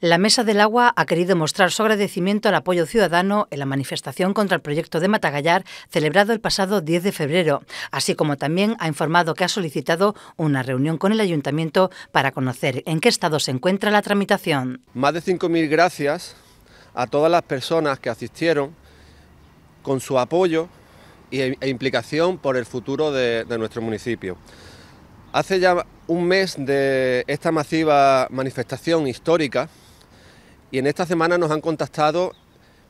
La Mesa del Agua ha querido mostrar su agradecimiento al apoyo ciudadano en la manifestación contra el proyecto de Matagallar celebrado el pasado 10 de febrero, así como también ha informado que ha solicitado una reunión con el ayuntamiento para conocer en qué estado se encuentra la tramitación. Más de 5.000 gracias a todas las personas que asistieron con su apoyo e, e implicación por el futuro de, nuestro municipio. Hace ya un mes de esta masiva manifestación histórica y en esta semana nos han contactado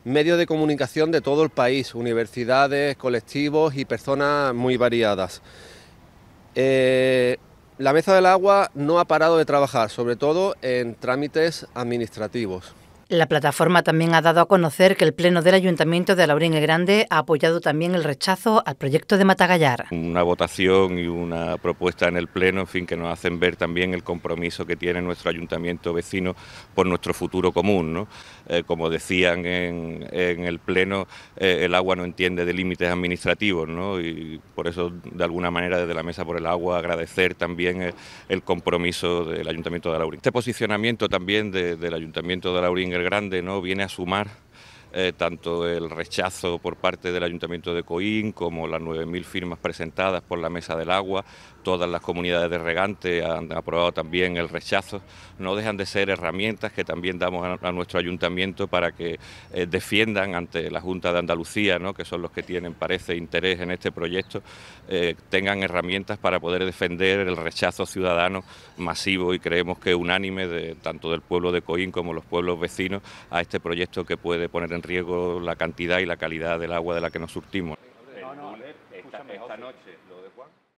medios de comunicación de todo el país, universidades, colectivos y personas muy variadas. Eh, la Mesa del Agua no ha parado de trabajar, sobre todo en trámites administrativos. La plataforma también ha dado a conocer que el Pleno del Ayuntamiento de Laurín el Grande ha apoyado también el rechazo al proyecto de Matagallar. Una votación y una propuesta en el Pleno, en fin, que nos hacen ver también el compromiso que tiene nuestro ayuntamiento vecino por nuestro futuro común. ¿no? Eh, como decían en, el Pleno, eh, el agua no entiende de límites administrativos ¿no? y por eso, de alguna manera, desde la Mesa por el Agua agradecer también el, compromiso del Ayuntamiento de Laurín. Este posicionamiento también del Ayuntamiento de Laurín grande, ¿no? Viene a sumar eh, tanto el rechazo por parte del Ayuntamiento de Coín como las 9.000 firmas presentadas por la Mesa del Agua, todas las comunidades de regante han aprobado también el rechazo, no dejan de ser herramientas que también damos a, nuestro ayuntamiento para que eh, defiendan ante la Junta de Andalucía, que son los que tienen, parece, interés en este proyecto, eh, tengan herramientas para poder defender el rechazo ciudadano masivo y creemos que unánime de, tanto del pueblo de Coín como los pueblos vecinos a este proyecto que puede poner en riesgo la cantidad y la calidad del agua de la que nos surtimos.